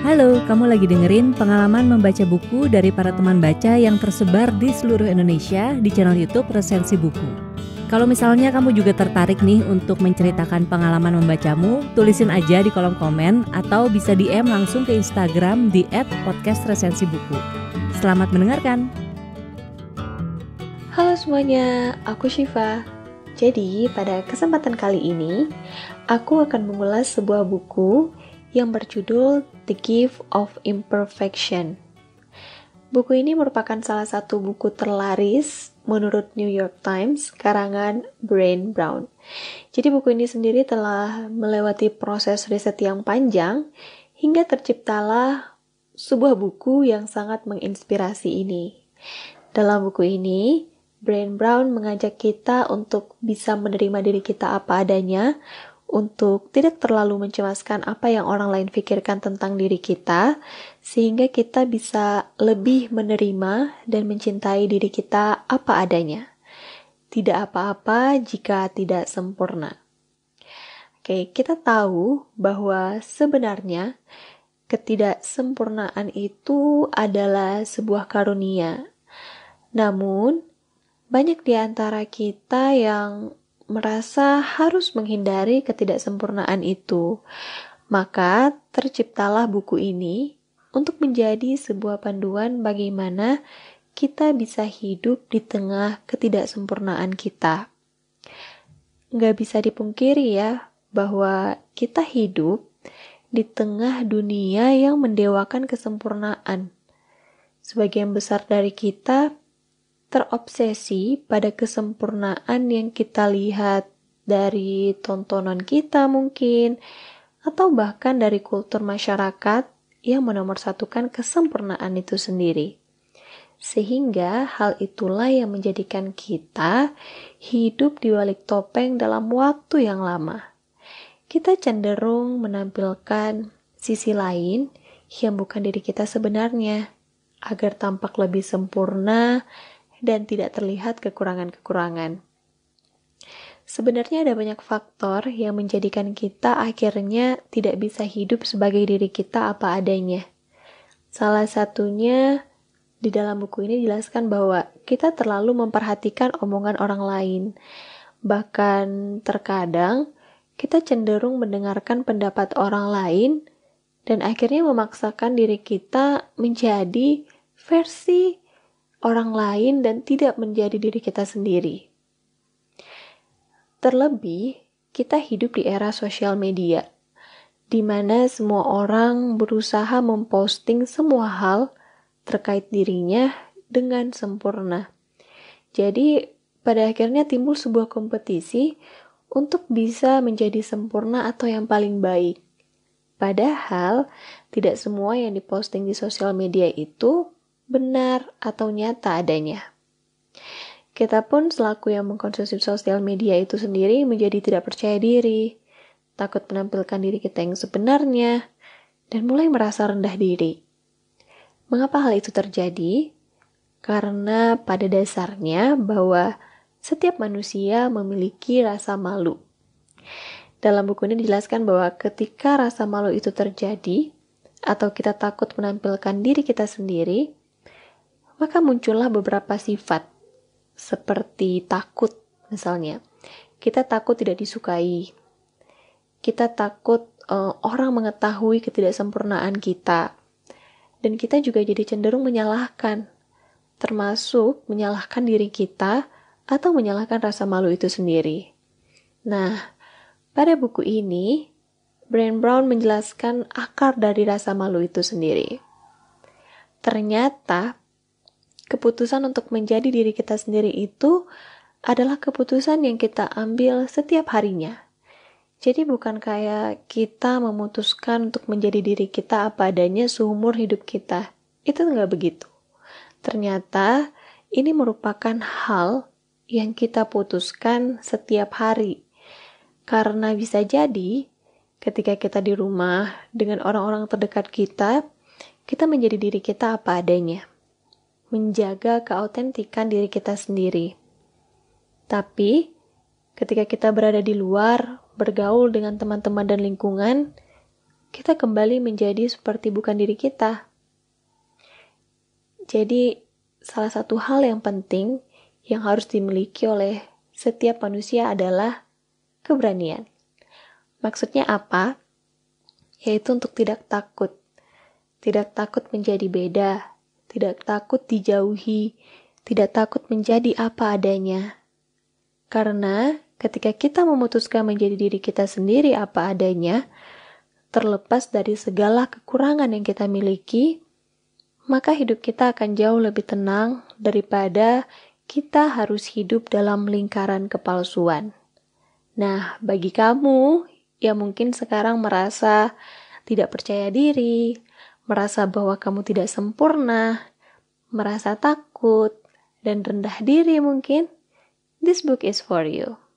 Halo, kamu lagi dengerin pengalaman membaca buku dari para teman baca yang tersebar di seluruh Indonesia di channel YouTube Resensi Buku. Kalau misalnya kamu juga tertarik nih untuk menceritakan pengalaman membacamu, tulisin aja di kolom komen atau bisa DM langsung ke Instagram di @podcastresensibuku. Selamat mendengarkan. Halo semuanya, aku Syifa. Jadi, pada kesempatan kali ini, aku akan mengulas sebuah buku yang berjudul The Gift of Imperfection. Buku ini merupakan salah satu buku terlaris menurut New York Times karangan Brain Brown. Jadi buku ini sendiri telah melewati proses riset yang panjang hingga terciptalah sebuah buku yang sangat menginspirasi ini. Dalam buku ini, Brain Brown mengajak kita untuk bisa menerima diri kita apa adanya, untuk tidak terlalu mencemaskan apa yang orang lain pikirkan tentang diri kita, sehingga kita bisa lebih menerima dan mencintai diri kita apa adanya. Tidak apa-apa jika tidak sempurna. Oke, kita tahu bahwa sebenarnya ketidaksempurnaan itu adalah sebuah karunia. Namun, banyak di antara kita yang merasa harus menghindari ketidaksempurnaan itu. Maka terciptalah buku ini untuk menjadi sebuah panduan bagaimana kita bisa hidup di tengah ketidaksempurnaan kita. Nggak bisa dipungkiri ya bahwa kita hidup di tengah dunia yang mendewakan kesempurnaan. Sebagian besar dari kita terobsesi pada kesempurnaan yang kita lihat dari tontonan kita mungkin, atau bahkan dari kultur masyarakat yang menomorsatukan kesempurnaan itu sendiri. Sehingga hal itulah yang menjadikan kita hidup di balik topeng dalam waktu yang lama. Kita cenderung menampilkan sisi lain yang bukan diri kita sebenarnya, agar tampak lebih sempurna dan tidak terlihat kekurangan-kekurangan. Sebenarnya ada banyak faktor yang menjadikan kita akhirnya tidak bisa hidup sebagai diri kita apa adanya. Salah satunya di dalam buku ini dijelaskan bahwa kita terlalu memperhatikan omongan orang lain. Bahkan terkadang kita cenderung mendengarkan pendapat orang lain dan akhirnya memaksakan diri kita menjadi versi orang lain dan tidak menjadi diri kita sendiri. Terlebih, kita hidup di era sosial media, di mana semua orang berusaha memposting semua hal terkait dirinya dengan sempurna. Jadi, pada akhirnya timbul sebuah kompetisi untuk bisa menjadi sempurna atau yang paling baik. Padahal, tidak semua yang diposting di sosial media itu benar, atau nyata adanya. Kita pun selaku yang mengkonsumsi sosial media itu sendiri menjadi tidak percaya diri, takut menampilkan diri kita yang sebenarnya, dan mulai merasa rendah diri. Mengapa hal itu terjadi? Karena pada dasarnya bahwa setiap manusia memiliki rasa malu. Dalam buku ini dijelaskan bahwa ketika rasa malu itu terjadi, atau kita takut menampilkan diri kita sendiri, maka muncullah beberapa sifat seperti takut misalnya. Kita takut tidak disukai. Kita takut uh, orang mengetahui ketidaksempurnaan kita. Dan kita juga jadi cenderung menyalahkan, termasuk menyalahkan diri kita atau menyalahkan rasa malu itu sendiri. Nah, pada buku ini, Brian Brown menjelaskan akar dari rasa malu itu sendiri. Ternyata keputusan untuk menjadi diri kita sendiri itu adalah keputusan yang kita ambil setiap harinya. Jadi bukan kayak kita memutuskan untuk menjadi diri kita apa adanya seumur hidup kita. Itu nggak begitu. Ternyata ini merupakan hal yang kita putuskan setiap hari. Karena bisa jadi ketika kita di rumah dengan orang-orang terdekat kita, kita menjadi diri kita apa adanya menjaga keautentikan diri kita sendiri. Tapi, ketika kita berada di luar, bergaul dengan teman-teman dan lingkungan, kita kembali menjadi seperti bukan diri kita. Jadi, salah satu hal yang penting yang harus dimiliki oleh setiap manusia adalah keberanian. Maksudnya apa? Yaitu untuk tidak takut. Tidak takut menjadi beda, tidak takut dijauhi, tidak takut menjadi apa adanya. Karena ketika kita memutuskan menjadi diri kita sendiri apa adanya, terlepas dari segala kekurangan yang kita miliki, maka hidup kita akan jauh lebih tenang daripada kita harus hidup dalam lingkaran kepalsuan. Nah, bagi kamu yang mungkin sekarang merasa tidak percaya diri, merasa bahwa kamu tidak sempurna, merasa takut, dan rendah diri mungkin, this book is for you.